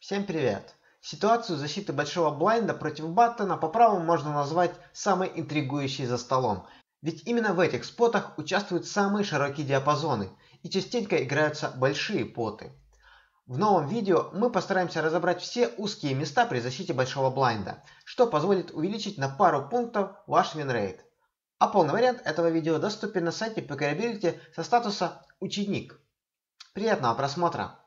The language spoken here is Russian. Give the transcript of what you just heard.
Всем привет! Ситуацию защиты большого блайнда против Баттона по праву можно назвать самой интригующей за столом. Ведь именно в этих спотах участвуют самые широкие диапазоны и частенько играются большие поты. В новом видео мы постараемся разобрать все узкие места при защите большого блайнда, что позволит увеличить на пару пунктов ваш винрейт. А полный вариант этого видео доступен на сайте Picability со статуса «Ученик». Приятного просмотра!